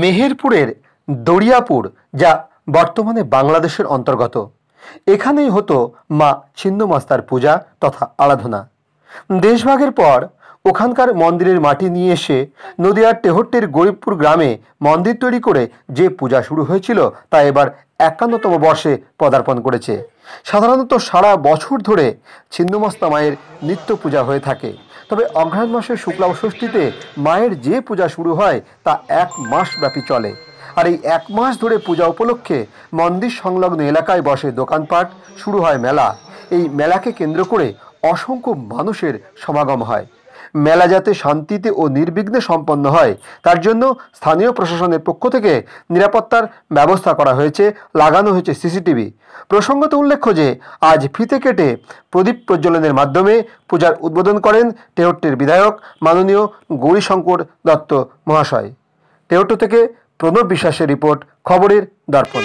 মেহেরপুরের দড়িয়াপুর যা বর্তমানে বাংলাদেশের অন্তর্গত এখানেই হতো মা ছিন্নমাস্তার পূজা তথা আরাধনা দেশভাগের পর ওখানকার মন্দিরের মাটি নিয়ে এসে নদিয়ার টেহট্টের গরিবপুর গ্রামে মন্দির তৈরি করে যে পূজা শুরু হয়েছিল তা এবার একান্নতম বর্ষে পদার্পণ করেছে সাধারণত সারা বছর ধরে ছিন্নমস্তা মায়ের নিত্য পূজা হয়ে থাকে তবে অঘ্রাণ মাসের শুক্লা ষষ্ঠীতে মায়ের যে পূজা শুরু হয় তা এক মাস ব্যাপী চলে আর এই এক মাস ধরে পূজা উপলক্ষে মন্দির সংলগ্ন এলাকায় বসে দোকানপাট শুরু হয় মেলা এই মেলাকে কেন্দ্র করে অসংখ্য মানুষের সমাগম হয় মেলা যাতে শান্তিতে ও নির্বিঘ্নে সম্পন্ন হয় তার জন্য স্থানীয় প্রশাসনের পক্ষ থেকে নিরাপত্তার ব্যবস্থা করা হয়েছে লাগানো হয়েছে সিসিটিভি প্রসঙ্গত উল্লেখ্য যে আজ ফিতে কেটে প্রদীপ প্রজ্বলনের মাধ্যমে পূজার উদ্বোধন করেন টেহট্টের বিধায়ক মাননীয় গৌরীশঙ্কর দত্ত মহাশয় টেহট্ট থেকে প্রণব বিশ্বাসের রিপোর্ট খবরের দর্পণ